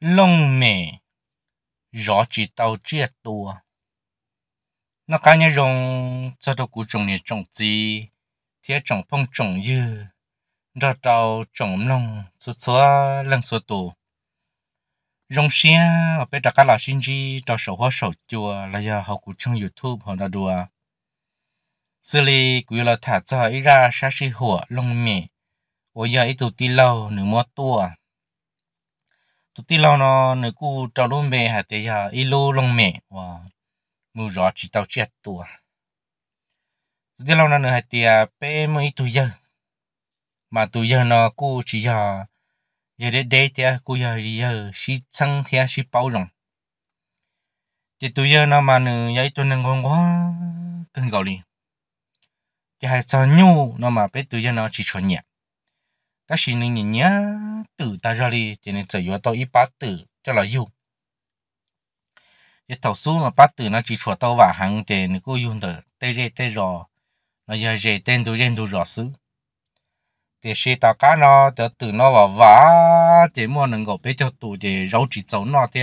lông mè rõ chỉ tàu chia tua nó cá nhân rong cho tôi cú trồng này trồng gì thế trồng phong trồng dư rau tàu trồng lông số số lăng số tù rong xia ở bên đặc cá là sinh gì, tàu sầu hoa sầu chùa là giờ học cú trong youtube họ đã đùa xử lý quý là thả cho ý ra sa si hủa lông mè ôi giờ ít tụ ti lâu nửa mua tua tụi tí lâu nó nửa cu trao luôn mẹ hả tê là y lòng mẹ và mù rõ chỉ tao chết tụa tụi tí lâu nó nửa hả tê à, bé mới tụi giờ mà tụi giờ nó cu chỉ là giờ để để tê cu giờ giờ xí xăng tê xí bao rồng chỉ tụi giờ nó mà nửa giấy tụi nâng con quá cần gạo đi chỉ hai sao nhu nó mà bé tụi giờ nó chỉ chuẩn nhẹ ta chỉ nên nhìn nhá từ ta ra đi cho nên giờ vào tao ít bát từ cho là yêu cái tàu số mà bát từ nó chỉ cho tao vào hàng tiền nó có dùng được, tê rê tê rò nó giờ rê tên tôi rên tôi rò xứ thì khi tao cá nó cho từ nó vào vả chỉ mua nâng gạo bé cho tụ chỉ rau chỉ giống nó thì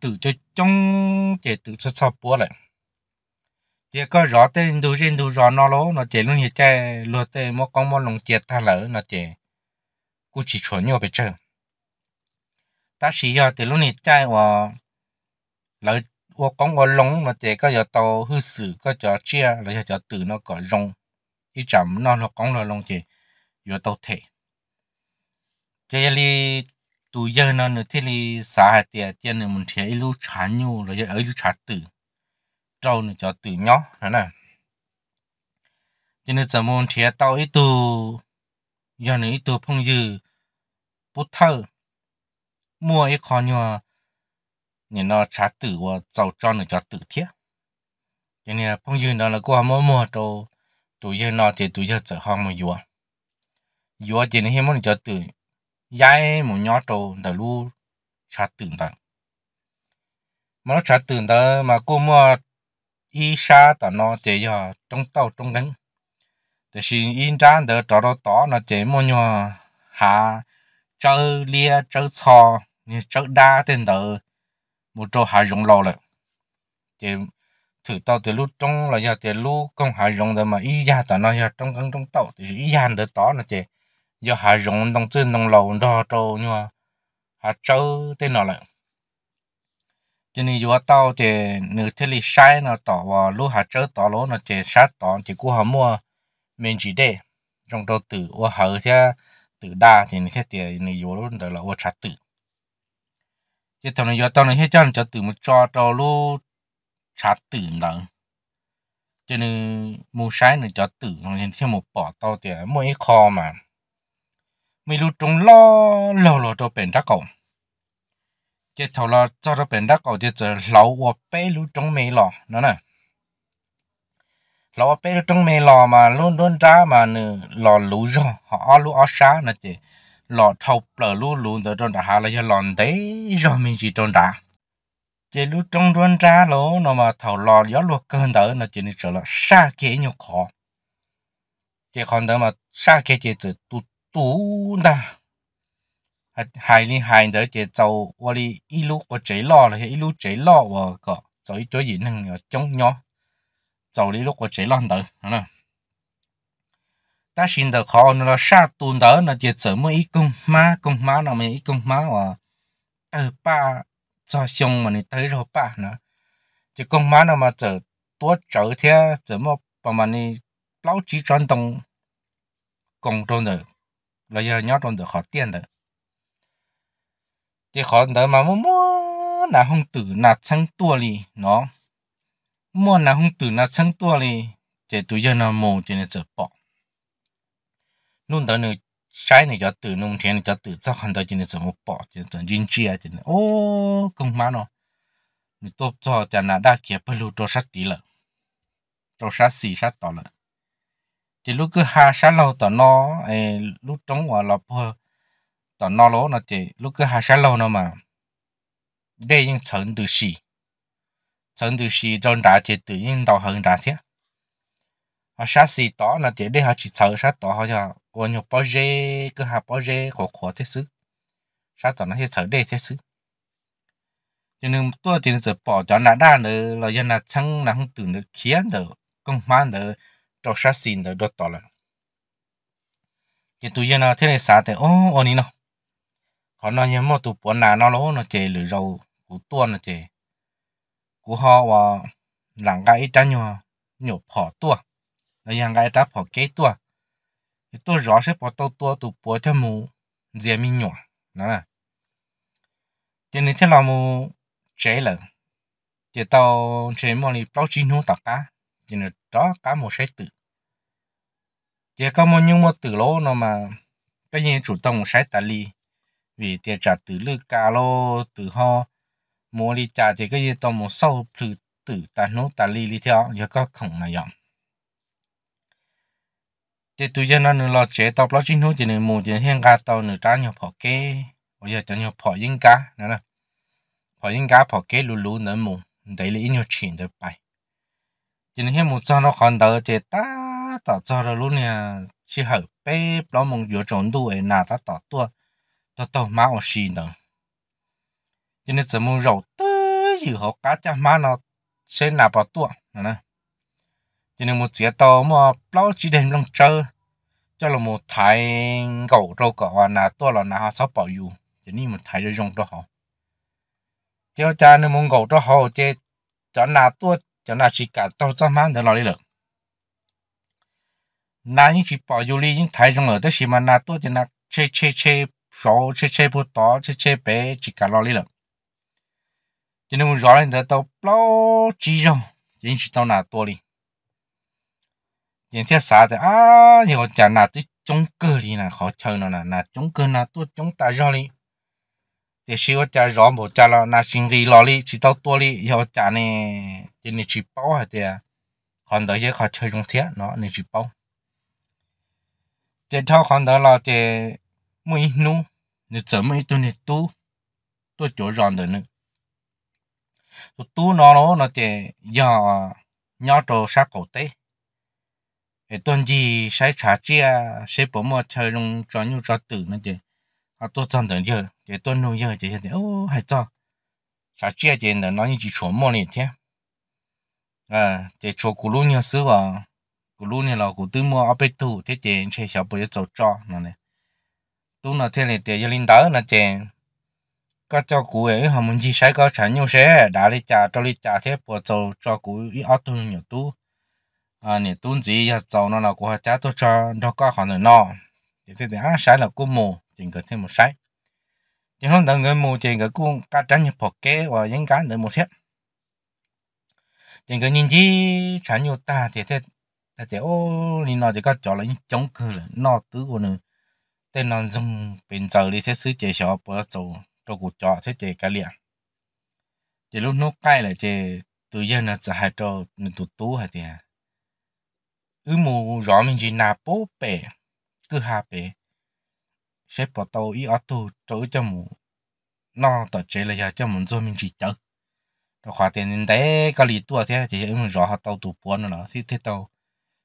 từ cho trong chỉ từ cho sao búa lại chỉ có rõ tên đủ riêng đủ rõ nó lỗ nó chỉ luôn như chơi lúa tê mó con mó lồng chết tha lỡ nó chỉ cú chỉ chuẩn nhau bây giờ ta chỉ giờ thì luôn như chơi và lỡ và con và lồng nó chỉ có giờ tàu hư sử có cho chia giờ cho từ nó có rong ít chậm nó nó con là lồng chỉ giờ tàu thể chơi li tụ giờ nó nữa thì li xã hạt tiền tiền nữa mình thấy lúc chán nhau rồi giờ ấy lúc chán từ trâu nữa cho từ nhỏ thế này cho nên giờ muốn thiệt tao ít tu giờ này ít tu phong dư bút thơ mua ít khó nhờ nhìn nó trả tử và giàu cho nữa cho tử thiết cho nên phong dư đó là qua mua mua đồ tụi giờ nó thì tụi giờ sợ hoang mà vừa vừa chỉ nên hiếm muốn cho tử dạy một nhỏ đồ đã lu trả tử tặng mà nó trả tử đó mà cô mua y sa tao nó chế giờ trong tàu trong gánh thì xin in ra đỡ trò đó tỏ nó chế mua nhỏ hạ chơi lia chơi xò như đa tên đỡ một chỗ hạ rộng lò lại thì thử tàu từ lúc trong là giờ thì lúc công hạ rồi mà y ra tao nó giờ trong gánh trong tàu thì y ra đỡ tỏ nó chế giờ hạ rộng đồng chân đó trâu cho nên vừa tao thì nửa thế li sai nó tỏ và lúa hạt chớ tỏ lúa nó chè sát tỏ thì cú họ mua mình chỉ để trong đầu tử và hở thế tử đa thì nó thế tiền nó vừa luôn đó là và sát tử chứ thằng này vừa tao này hết cho nó cho tử một cho cho lúa sát tử đó cho nên mua sai nó cho tử nên thêm một bỏ tao tiền mỗi kho mà mình lúc trong lo lâu lâu cho bền ra cổng chế thầu là cho nó bền đắc cầu chế chờ lâu và bé lú trong mê nó nè lâu và bé lú trong mê lò mà luôn luôn ra mà nè lò lú rồi họ ở lú ở xa nè chị lò thầu lò lú lú rồi trong đã hà là cho lò tế rồi mình chỉ trong đã chế lú trong luôn ra nó mà thầu lò gió luộc cơn đỡ nó chỉ nên trở là xa kia nhiều khó chế còn đỡ mà xa kia chế từ tu tu hai li hai đỡ chế châu và đi ít lúc và chế lo là ít lúc chế lo và có rồi chỗ gì năng chống nhau châu đi lúc và chế lo đỡ nè ta xin được họ nó là sa tuôn đỡ nó chế sở mới ít công má công má nào mới ít công má và ở ờ, ba cho xong mà nó tới rồi ba nữa chứ công má nó mà chờ tua trở thế giờ mà bà mà nó lão chỉ chọn đồng công trôn được là giờ nhớ trôn được khó tiền được thì khó tới mà mua mua là hung tử là sang tua lì nó mua là hung tử là sang tua lì chỉ tụi giờ nó mù chỉ nên chở bỏ luôn tới nữa trái này cho từ nông thiên cho từ chắc hẳn tới chỉ nên chở một bỏ chỉ nên chở riêng chia à, chỉ nên ô công má nó mình tốt cho chả là đa kia bao lâu đồ sát tí lợ đồ sát xì sát tỏ lợ thì lúc cứ hà sát lâu tỏ nó lúc trong quả lọ bơ ờ, tao nó lỗ nó chỉ lúc cứ hạ sát lâu nó mà đây từ xì chân từ xì trong đá chỉ tự nhiên tao hơn đá thế họ sát xì đó là chỉ để họ chỉ sợ sát đó họ cho ôn nhục bao giờ cứ hạ bao giờ khó khó thế sự sát đó nó sẽ sợ đây thế sự cho nên tôi thì giờ bỏ cho nữa là do chẳng là không tưởng được khiến được công man được trong sát xì được đó thì tôi giờ nó thế này sao thì ô ôn đi nào họ nói như một tụ bọn nào nó lố nó chè lửa dầu của tua nó chè của họ và làng gai trái nhỏ nhỏ phỏ tua nó làng gai trái phỏ kế tua thì tôi rõ sẽ bỏ tàu tua tụ bỏ cho mù dìa mi nhỏ đó là cho nên thế là mù chế là chỉ tàu chế mò này bao chi nô tạc cá cho nên đó cá một sẽ tự chỉ có một những một từ lỗ nó mà cái gì chủ tông sẽ tạt ly vì tiền trả từ lư cà lô từ ho mua đi trả thì cái gì tao một sâu từ từ ta nốt ta li li theo giờ có không là dọn thì tụi dân nó nữa lo chế tao lo chính hữu thì nên mua tiền hiện cả tao nữa trả nhau bỏ kế bây giờ trả nhau bỏ yên cá nữa nè bỏ yên cá bỏ kế lù lù nữa mua đấy là nhiều chuyện được bài thì nên hiện một sao nó còn đỡ thì ta tao cho nó luôn nè chỉ hợp bé nó mong vừa trốn đuổi nà ta tao tua tao tao má ở xì nữa cho nên giờ muốn rồi tới gì họ cá cha má nó sẽ nạp vào tuộng nè cho nên một chiếc tàu mà lâu chỉ đem lòng chơi cho là một thái cầu râu cỏ là tôi là nào sắp bảo dù cho nên một thái dùng cho họ cho cha nên muốn gấu cho họ chơi cho là tôi cho là chỉ cả tàu cho má để nó đi được na những chỉ bảo dù đi những thái rồi, ở tới khi mà na tôi thì na chơi chơi chơi số chế chế bút tó chế chế bé chỉ cả lo lý cho nên rõ lên tao lâu chỉ rồi chỉ chỉ tao nào tua đi chỉ thiết xã à nhiều chả nào tới chống cơ đi là khó nó là là chống cơ là tua chống ta rõ đi thì xíu chả rõ một chả là là sinh gì lo chỉ tao tua đi nhiều chả này chỉ nên chỉ bao hả thì còn tới giờ khó chơi trong thiết nó nên bao thì thao còn tới là thì mày nu nè chở mày tôi nè tu tôi chỗ rằng được nữa tôi tu nó nó nó chè nhà nhỏ trò sát cổ tế cái tuần gì sai trả chia sẽ bỏ mà chơi trong cho nhu cho tử nó chè à tôi chọn được giờ cái tuần nô giờ chè chè ô hay cho trả chia chè nó nó như chỉ chuẩn mò này thế à chè chỗ cũ luôn nhiều xưa à cũ luôn nhiều là cũ tư mua ở bên tủ thế chè chơi 小朋友走 cho nó này tu nó thế này tiền linh tử nó chè các cháu cụ ấy họ muốn chi sai có sản nhau sẽ đã đi trả cho đi trả thế bộ cho cho cụ ý ở tu nhiều tu à nhiều tu gì giờ cháu nó là của họ trả tôi cho nó có họ nữa nó thì thế thì á sai là cô mù chỉnh cần thêm một sai nhưng không đừng người mù chỉnh cần cô cá trắng như bọc kế và những cá nữa một thiết chỉnh cần nhìn chi sản nhiều ta thì thế là chỉ ô nhìn nó thì có cho là những chống cự là nó tứ của nữa tên là dùng bên giờ đi thế sứ chế xó bữa sầu cho cuộc trọ thế chế cá liền chế lúc nó cay là chế tự nhiên là sẽ hai cho nên tụt tú hay thì ư mù rõ mình chỉ nạp bố bể cứ hà bể sẽ bỏ tàu ý ở tù chỗ cho mù nó tỏ chế là giờ cho mình rồi mình chỉ chở nó khóa tiền nên đấy có lý tua thế thì mình rõ họ tàu tụ buồn nữa thì thế tàu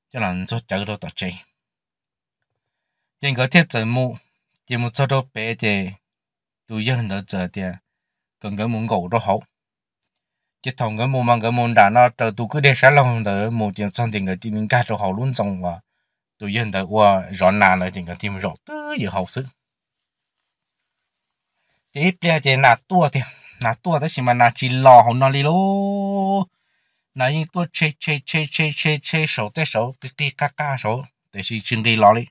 cho là cho chở đâu tỏ chế 经过这节目，节目做到八节，都有很多折的，跟个门狗都好。chỉ thằng cái mồm cái mồm đã nó trở tụ cứ để sáng lòng đỡ một tiếng xong tiếng cái tiếng cá đồ hậu luôn trong và tụ dân đỡ qua rõ nà là tiếng cái tiếng rõ tứ giờ hậu sức chỉ ít ra chỉ nà tua thì nà tua tới chỉ mà nà chỉ lò hậu nó đi lô nà như tua chê chê chê chê chê chê số tới số cái cái cá cá số để chỉ chừng đi lò đi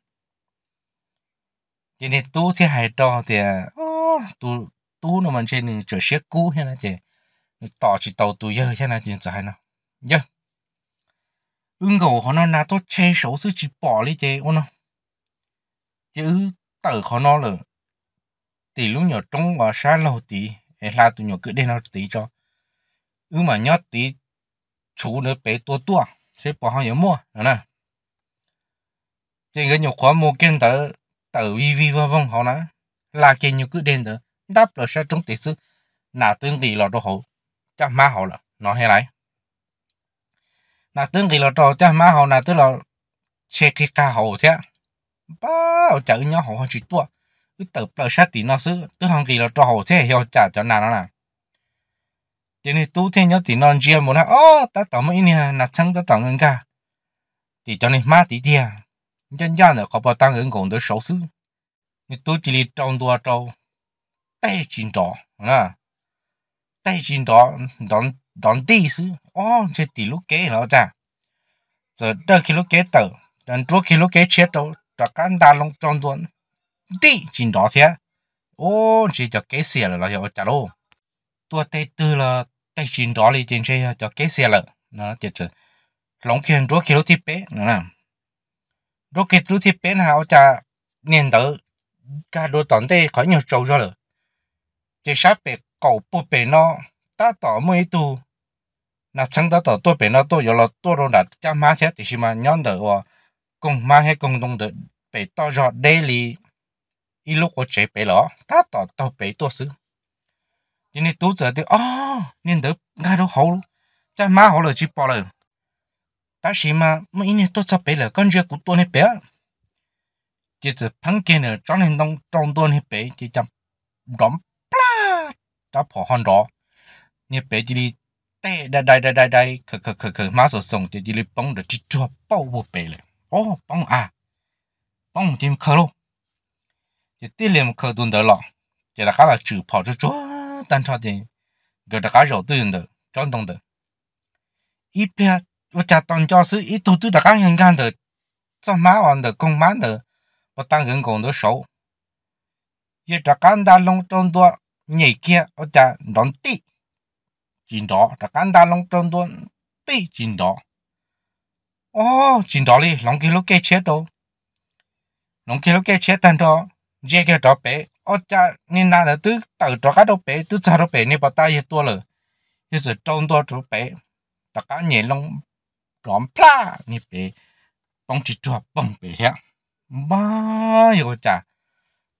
chị à, này tu thì hay trò thì tu tu nó mình trên trở xe cũ hay là chị tỏ chỉ tàu tu giờ hay là chị trở nào giờ ưng gầu nó na tốt che xấu sự chỉ bỏ đi chị ô nó chứ tự họ nó là tỷ lúc nhỏ trong và xa lâu tỷ là tụi nhỏ cứ đi nó tỷ cho ư mà nhớ tỷ chú nữa bé tua tua sẽ bỏ họ nhớ mua nữa nè trên cái nhỏ khóa mua kiên tới tự vi vi vô vong họ nói là kia nhiều cứ đen đó đáp là sẽ trúng tỷ sư là tương tỷ là đồ hộ cha má họ là nó hay lại là tương tỷ là đồ cha má họ là tức là che cái ca hộ thế bao chữ nhỏ họ chỉ tua cứ tự là sẽ tỷ nó sư tức hàng kỳ là đồ hộ thế hiểu trả cho nà nó nè cho nên tú thế nhớ tỷ non chia một là ô ta tao mới nè là sang ta tao ngân ca thì cho nên má tỷ chia 人家呢可把当人工都烧死。你肚子里长多少？带劲长啊！带劲长，长长地是哦，这地路给了咋？这这给路给到，但这给路给切到，这干大龙长多地劲长些。哦，这叫给写了了，要咋喽？多带多了，带劲长里点些要叫给写了，那就是龙给很多给路提白，那。lúc kia lúc thì bên hào cha niên tử cả đồ tận đây khỏi nhiều trâu rồi chỉ sát bề cầu bù bề nó ta tỏ mấy tu là chẳng ta tỏ tôi bề nó tôi rồi là tôi rồi là cha má thế thì mà nhon tử và cùng má hay cùng đồng tử bề to rồi đây li ít lúc có chế bề lọ ta tỏ tao bề tôi xứ cho nên tú thì oh niên tử ngay đâu hậu cha má hậu là chỉ bỏ rồi ta xí mà mấy anh tôi sắp bé con rìa của tôi này bé chỉ từ phăng kia nữa trong hành động trong tôi này bé chỉ chậm đóng pla bỏ hòn đó nè bé chỉ đi tè đai đai đai đai đai khờ khờ khờ khờ má sổ chỉ đi bông được chỉ chua bao bộ bé này ô bông à bông tìm khờ chỉ tiền liền khờ tuần đó lọ chỉ là khá là chữ bỏ cho chúa tan cho tiền gọi là khá rồi tôi được trong đồng được ít bé 我家当家是一头头的干人干的，这蛮王的公蛮的，我当人工的手，一只干大龙中多，你见我家能地，紧着这干大龙中多地紧着，哦，紧着哩，龙给龙给切着，龙给龙给切单着，这个着白，我家你拿的都到着干着白，都着着白，你把大爷多了，也是中多着白，大家年龙。装啪，你别帮起抓蹦别呀，妈哟咋，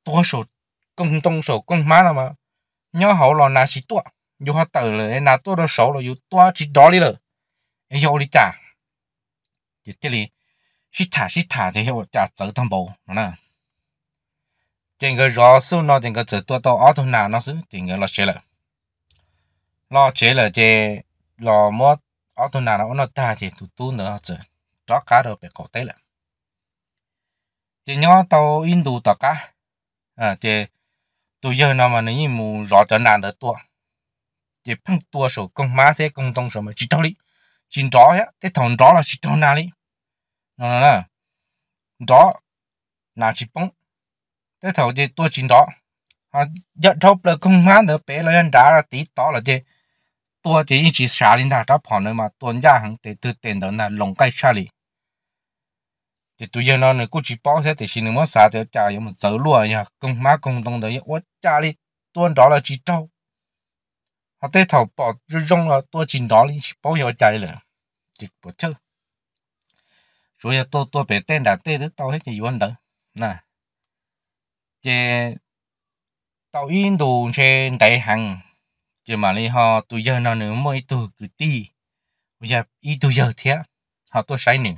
多手共动手共妈了嘛，nhau hậu là nà chỉ tua, yêu hoa tử là nà tua đó 手了，有多只 đó 里了，哎呦你咋，就这里，是他是他这些我咋走趟步呢？整个热手呢，整个走多到奥特纳那是整个落雪了，落雪了这，那么。ở tuần nào nó ta thì tụ nữa chứ đó cá được bị cổ tế là chỉ nhớ tàu in đủ tàu cá à chỉ tụ giờ nào mà nếu mù rõ trở nạn được tua chỉ phân tua số công má thế công tông số mà chỉ đi chỉ rõ á thế thằng rõ là chỉ đâu nào đi nó nó nó rõ chỉ bông thế thằng chỉ tua chỉ rõ họ giật thâu là công má nữa bé là anh là tí tỏ là gì 多这一只沙林他他跑了嘛，多人家行得都等到那龙盖沙里，这对人呢，估计包些这些那么啥的家要么走路呀，跟妈共同的，我家里多找了几招，他带头包就用了多几招里去包药家里了，就不错。主要多多别等了，等到到些就完了，那这到印度去带行。chứ mà li họ tụi giờ nó nữa mới tụi cứ ti bây giờ ít tụi giờ thế họ tôi sai nữa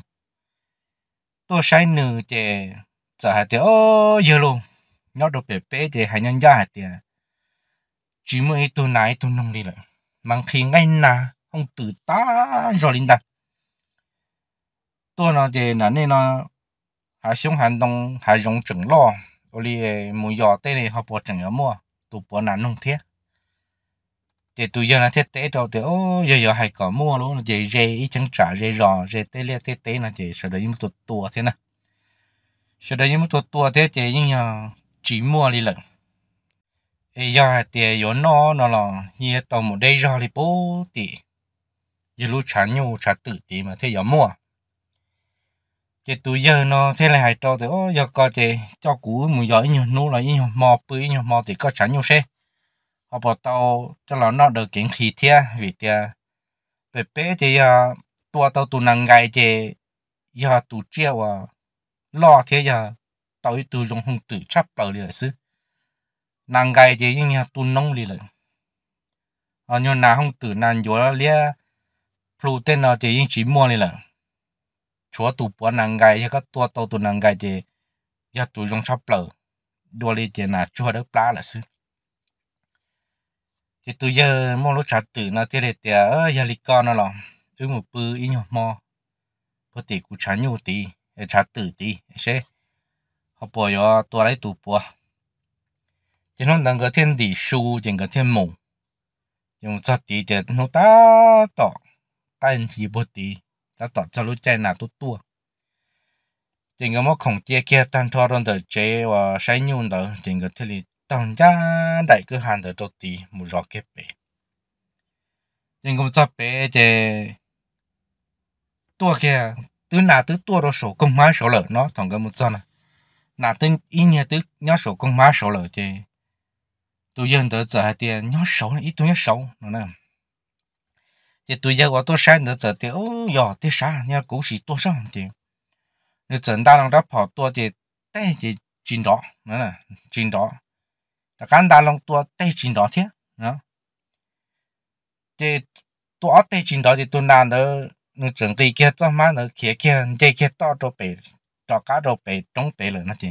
tôi sai nữa thì giờ hạt thì ô giờ luôn nó đồ bé bé thì hai nhân gia hạt thì chỉ mới tụi này tụi nông đi rồi mang khi ngay nà không tự ta rồi linh ta tôi nó thì là nên nó hai xuống hành động hai dùng chừng lo ở đây muốn giò tên này họ bỏ chừng ở mua tụi bỏ nản nông thiết thì tôi giờ là thiết tế đâu thì ô giờ giờ hay có mua luôn là chị rê chẳng trả rê rò rê tê lia tê tê là chị sợ đấy một tuột tua thế nè sợ đấy một tuột tua thế chị nhưng mà chỉ mua đi lần ấy giờ thì giờ nó nó là như tàu một đây rò thì bố thì giờ lúc trả nhau trả tự thì mà thế giờ mua chị tôi giờ nó thế là hay cho thì ô giờ có chị cho cũ một giờ nhiều nô là nhiều mò bự nhiều mò thì có trả nhau xe họ bỏ tàu cho nó nó được kiến khí thia vì tia bé bé thì ờ, tua tàu tụ năng gai thì giờ tụ chiêu à lo thế giờ tàu tụ dùng hung tự chấp tàu đi lại xứ năng gai thì ờ, nhưng nhà tụ nông đi lại ở nhiều nào hung tự năng gió lia plu tên nó ờ, thì nhưng chỉ mua đi lại chúa tụ bỏ năng gai thì các tua tàu tụ năng gai thì giờ tụ dùng chấp tàu đua đi thì là chúa được plá là xứ thì tôi giờ mua lúc trả tử nó tiệt để tiệt ở giờ lịch con nó lòng ư một bự ý nhỏ mò có tỷ cũng trả nhiều tỷ trả tử tỷ sẽ họ bỏ cho tôi lấy tụ bỏ chỉ nó đang cái thiên tỷ su chỉ cái thiên mù nhưng cho tỷ thì nó ta tỏ anh chỉ bỏ tỷ ta tỏ cho lúc chạy nào tôi tua chỉ cái món khổng chia kia tan thoa rồi tới chế và sai nhiều rồi chỉ cái thiên 当家大个汉头到底冇弱嘅白，人工做白只多嘅，都拿都多到手工买手了，喏，同个冇做呢，拿都一年都要手工买手了的，都认得这还点要手呢，一顿要手呢，这对呀，我多山得这的，哦哟，这啥，你狗屎多上的，你整大浪他跑多的，带的紧着，呢呢紧着。là cán đa lòng tua tê chín đó thế đó thì tua tê chín đó thì tôi nàn đó nó chẳng tì kia to má nó kia kia tê kia to đồ bể cho cá đồ bể trống bể rồi nó chị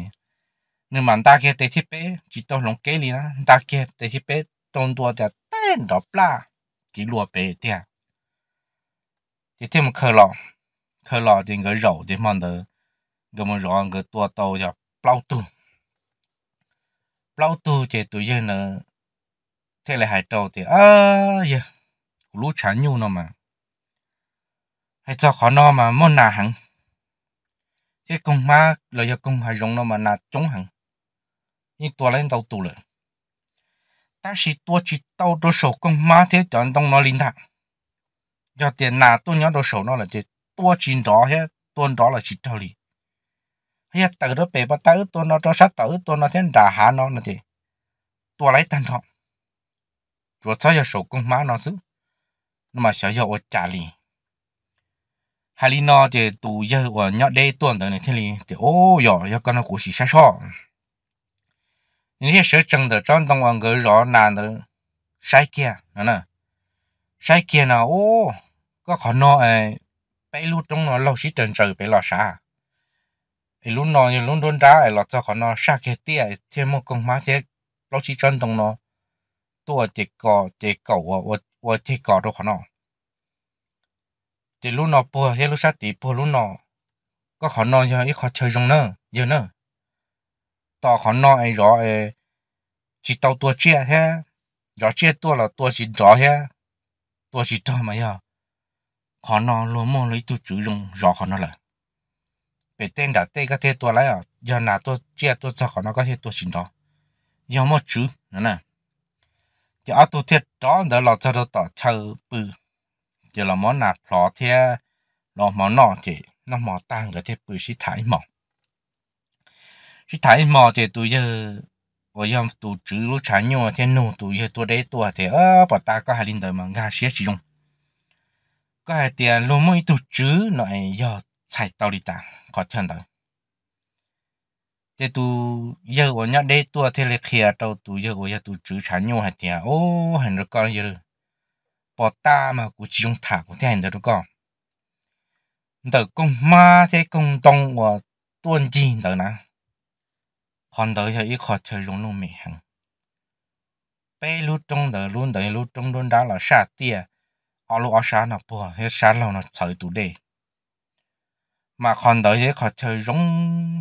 nhưng mà ta kia tê thiết bể chỉ to lòng kế li nó ta kia tê thiết bể trong tua thì tên đó bla, chỉ lùa bể thế thì thêm một khờ lọ khờ lọ thì người rầu thì mong đỡ người mà rầu người tua tàu cho bao tù lâu tu chế tụi giờ nữa thế là hải trâu thì à giờ lúa chán nhu nó mà hay cho khó nó mà muốn nà hẳn thế công má là do công hải giống nó mà nà chống hẳn như tôi lên tàu tù rồi ta chỉ tôi chỉ tàu đồ sổ công má thế chọn tông nó linh thẳng do tiền nà tôi nhớ đồ sổ nó là chỉ tôi chỉ đó hết tôi đó là chỉ trâu lì hay tự nó bể bắt tự tôi nó cho sát tự tôi nó thiên trả hạ nó nó thì tôi lấy tan họ rồi sau giờ sổ công má nó xứ nhưng mà sợ giờ ở trả lì hà lì nó thì tù giờ ở nhỏ đây tuần tới này thiên lì thì ô giờ giờ con nó cũng xì xa xò những cái sự chân từ trong đồng hoàng gửi rõ nàn từ sai kia nữa nè sai kia nào ô có khó nó ấy bé lúc trong nó lâu xí trần trời bé lò xa ai lúc nó lúc đôn ra lọt cho khó nó xa cái tia thêm một công má chế nó chỉ chân tông nó tua chế cỏ chế cẩu và và chế nó chế lúc nó bùa lúc sát tí bùa lúc nó có nó cho ít khó chơi rong nữa giờ nữa tao khó nó ai rõ ai chỉ tao tua chia thế rõ chia tua là tua chỉ rõ thế tua chỉ cho mà giờ khó nó luôn mua lấy tu chữ rõ khó nó là về tên đã tê các thế tua lại à giờ nào tôi chia tôi sao khỏi nó các thế tua xin đó giờ mà chứ nữa nè giờ ở à, tôi thiết đó giờ là cho tôi tỏ chờ bự giờ là món nào lọ thế lọ món nọ thì nó mò tan cái thế bự xí thái mỏ xí thái mỏ thì tôi giờ bây giờ tôi chữ lúc chán nhau thế nô tôi giờ tôi đấy tôi thì ơ bà ta có hai linh đời mà ngang xí chỉ dùng có hai luôn mới tôi chữ nói giờ chạy tàu đi tàng có chân đó thế tu giờ của nhá đây tua thế là kia đâu tu giờ của giờ tu chữ sản nhau hạt tiền ô hình được con giờ bỏ ta mà cũng chỉ dùng thả của thế hình được con đỡ công ma thế công đông của tuân chi đỡ nè còn đỡ giờ ý khó chơi dùng luôn mẹ hàng bé lúc trong đỡ luôn đỡ lúc trong luôn đó là sát tiền ở lúc ở sát nó bỏ hết sát lâu nó chơi tu đây mà còn đợi thế khó chơi giống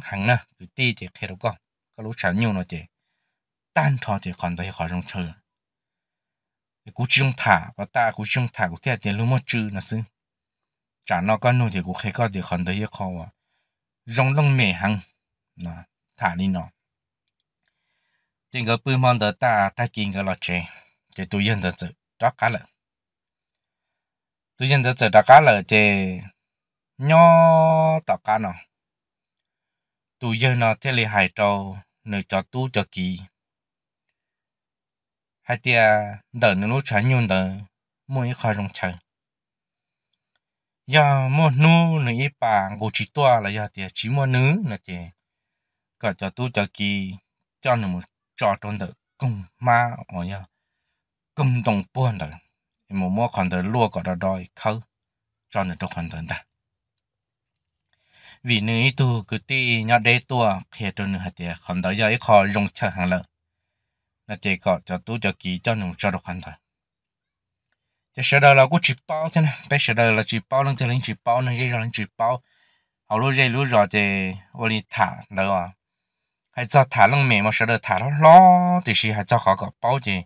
hẳn nè cứ ti thì khi đâu có có lúc sáng nhiều nó chỉ tan thọ thì còn đợi khó giống chơi cái cú chung thả và ta cú chung thả cú theo tiền luôn mất chữ nó xứ trả nó con nuôi thì cú khi có thì còn đợi khó à giống lông mẹ hằng nó thả đi nó trên cái bưu mong đợi ta ta kiếm cái lọ chè cái tôi yên được rồi đó cả lời tôi yên được rồi đó cả lời thì nhau tạo cá nó tu giờ nó thế là hải trâu nơi cho tu cho kỳ hai tia đỡ nó lúc chán nhung đỡ mỗi khỏi rong chờ giờ mua nu nơi ít bà ngủ chỉ toa là giờ tia chỉ mua nữ là chị cả cho tu cho kỳ cho nó một trò tròn đỡ cùng ma ở giờ cùng đồng buồn đỡ một mua khoản đỡ lúa có đỡ đòi khâu cho nó trong khoản đỡ đỡ vì nữ tu cứ ti nhỏ đế tua khi tôi nữ hạt tiền còn đó giờ khó dùng chờ hàng lợ là chỉ có cho tu cho kỹ cho nung cho được hoàn thành cho sợ đó là cũng chỉ bao thế này bây giờ đó là chỉ bao lần thứ lên chỉ bao lần dây rồi chỉ bao hầu lúc dây lúc rồi thì vô đi thả đó à hay cho thả lần mẹ mà sợ đó thả nó lo thì chỉ hay cho khó có bao gì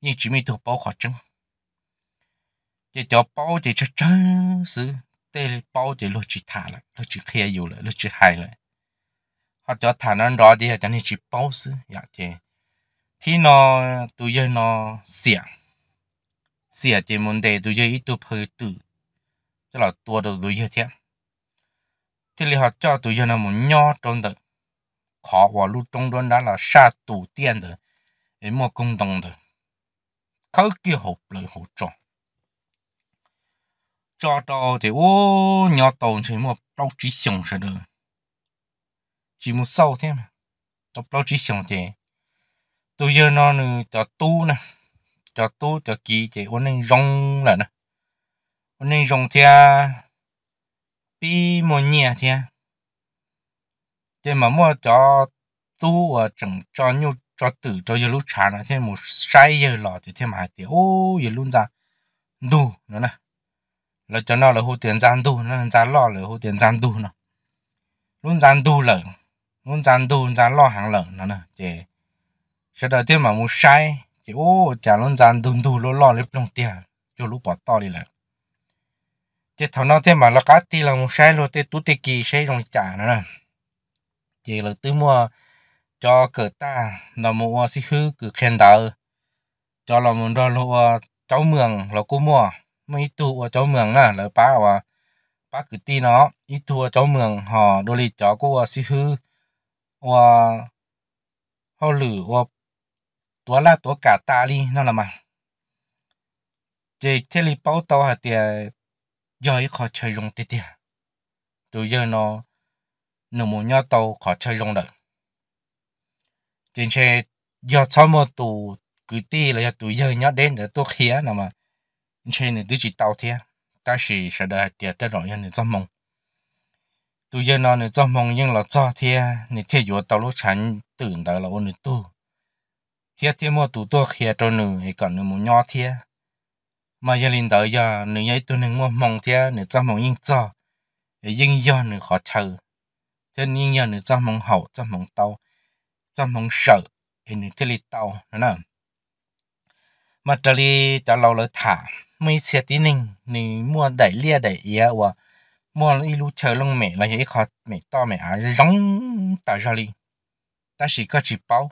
nhưng chỉ mới thuộc bao khó chứng chỉ cho bao chỉ cho chân sự tê bao giờ lo chỉ thả lại lo chỉ khe yêu lại lo chỉ hài lại họ cho thả nó rõ đi cho nên chỉ bao xứ dạ thế thì nó tự nhiên nó xỉa xỉa thì vấn đề tự nhiên ít tụi phải tự cho là tua đầu tự nhiên thế thì là họ cho tự nhiên nó muốn nho trong đó khó và lúc trong đó đã là sa tụ tiền đó, em mà công đồng đó, khâu kia hộp lời hỗ trọng cho cho thì ô nhỏ tàu chỉ một bao trí sống sẽ được chỉ một sâu thế mà tập bao trí sống thì tôi giờ nó nữa cho tu nè cho tu cho kỳ thì ôn nên rong là nè ôn nên rong thì bị một nhẹ thì thế mà mua cho tu và chẳng cho nhiều cho tử cho giờ lúc trả nó thêm một sai giờ lọ thì thêm hai tiếng ô giờ luôn ra đủ nữa nè là cho nó là hô tiền gian tu nó gian lo là hô tiền gian tu nó luôn gian tu lở luôn gian tu gian lo hàng lở nó nè chị sẽ đầu tiên mà muốn sai chị ô chả luôn gian tu tu luôn lo lấy đồng tiền cho lúc bỏ to đi lở chị thằng nó thế mà là cá ti là muốn sai luôn tê tú tê kỳ sai trong trả nó nè chị là tư mua cho cờ ta là mua xí hư cử khen đỡ cho là muốn đó lô cháu mường là cô mua mà ít tụ ở mường à là ba à ba cứ ti nó ít tụ ở mường họ đôi lì chó của si hư và họ lử và tua là tua cả ta đi nó là mà chỉ thế bao tàu hạt tiền giờ khó chơi rong tê tê từ giờ nó nó muốn nhau tàu khó chơi rong đợi trên xe giờ sau một tù cứ ti là giờ tụi giờ đến để tôi khía nào mà chế này digital thế ta chỉ sẽ đợi tiền tới rồi nhưng trong mong tôi giờ nó trong mong nhưng là cho thế nên thế vừa tao lúc chán tưởng tới là ôn tu thế thế mà tụ tôi kia cho nữ hay còn nữ muốn nhỏ thế mà gia đình tới giờ nữ ấy tôi nên mua mong thế nữ trong mong nhưng cho nhưng giờ nữ khó chờ thế nhưng giờ nữ trong mong hậu trong mong tao trong mong sợ thì nữ thế li tao nữa mà trở đi lâu lâu lỡ thả mấy xe tí nình nình mua đẩy lia đẩy ia và mua ít lúc chờ lông mẹ là giấy khó mẹ to mẹ á giống tao ra đi ta chỉ có chỉ bao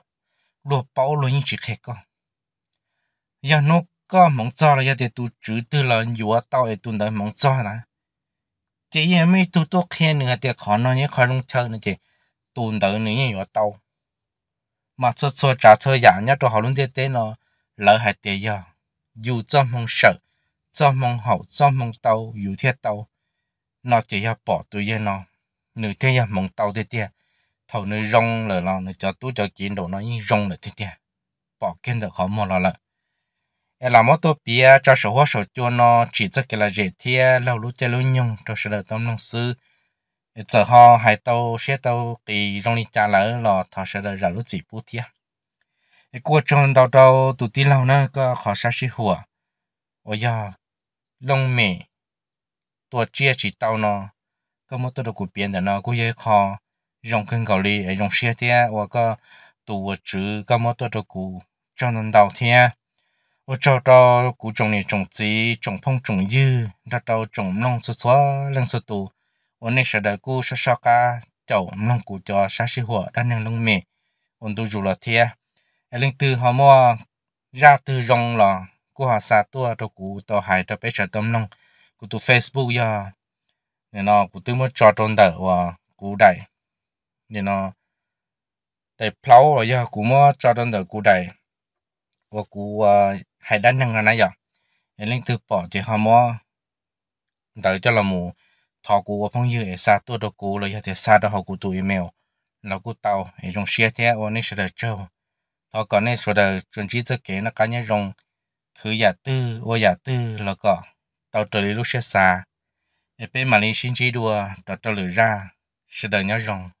lúa bao lúa những chỉ khé con giờ nó có mong cho là giờ thì tôi chữ từ là vừa tao thì tôi đợi mong cho nè chỉ em mấy tôi tôi khe nữa thì khó nói những khó lông chờ nữa chị tôi đợi nữa như vừa tao mà cho cho trả cho giả nhất cho họ luôn thế thế nó lỡ hại tiền giờ dù cho mong sợ 做夢後做夢到有天到，nó chỉ là bỏ tụi yên nó nửa thế là mong tàu thế tia thầu nửa rong là lo nửa cho tú cho kiến nó rong là thế tia bỏ kiến được khó mua lo lợ em làm mốt tôi bia cho sổ hoa sổ chua nó chỉ cho cái là dễ tia lú chơi lú nhung cho sự đời rong đi trả lỡ lò thọ sự đời ra lú chỉ bút tia qua trong đầu đầu tụt tí lâu nữa có khó sát sĩ 我呀，弄美，多接起刀呢，ก็มันตัวกูเปลี่ยนแต่เนาะกูยังคอ用跟搞哩，用些天我个多只，个么多的股，叫能到天。我找到古种的种子，种碰种叶，找到种弄出错，弄出多。我那时的古少少个，叫弄古叫啥时候，但能弄没，我都入了天。零四号么，伢都用了。กูหาสาตัวตัวกูตัวหายตัวไปเฉยต้มลงกูตัว Facebook ย่อเนี่ยเนาะกูตัวมันจอดตรงเดอว่ากูได้เนี่ยเนาะแต่เพลาอะย่อกูมั่วจอดตรงเดอกูได้ว่ากูหายด้านยังไงนะย่อไอ้เรื่องตัวปอดที่เขามั่วเดอจะละมูทอกูว่าพงยือสาตัวตัวกูเลยอย่าเสียสาตัวหอกูตัวอีเมลแล้วกูเตาไอ้ตรงเชียร์แท้วันนี้เสด็จเจ้าทอก่อนนี้เสด็จจนชี้จะเก๋นะกันยังตรงคืออย่าตื้อว่าอย่าตื้อแล้วก็ tao trở lại lúc xe xa. Ê bế mà lên xin chí đùa, tao trở ra, sẽ đợi nhau rộng.